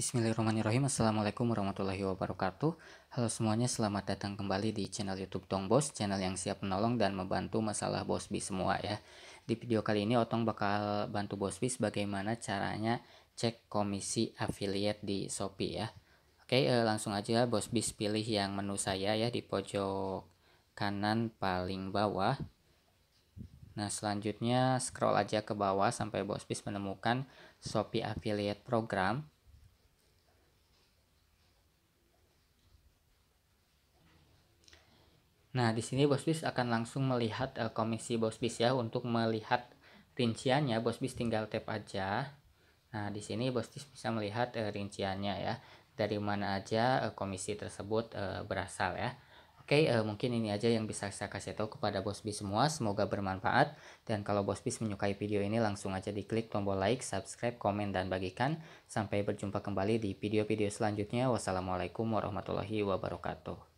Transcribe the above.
Bismillahirrahmanirrahim Assalamualaikum warahmatullahi wabarakatuh Halo semuanya selamat datang kembali di channel youtube Tong Bos Channel yang siap menolong dan membantu masalah Bos bis semua ya Di video kali ini Otong bakal bantu Bos bis bagaimana caranya cek komisi affiliate di Shopee ya Oke eh, langsung aja Bos Bis pilih yang menu saya ya di pojok kanan paling bawah Nah, selanjutnya scroll aja ke bawah sampai Bos Bis menemukan Shopee Affiliate Program. Nah, di sini bis akan langsung melihat uh, komisi bis ya untuk melihat rinciannya bos bis tinggal tap aja. Nah, di sini bis bisa melihat uh, rinciannya ya dari mana aja uh, komisi tersebut uh, berasal ya. Oke, okay, uh, mungkin ini aja yang bisa saya kasih tahu kepada bos bis semua. Semoga bermanfaat. Dan kalau bos bis menyukai video ini, langsung aja diklik tombol like, subscribe, komen, dan bagikan. Sampai berjumpa kembali di video-video selanjutnya. Wassalamualaikum warahmatullahi wabarakatuh.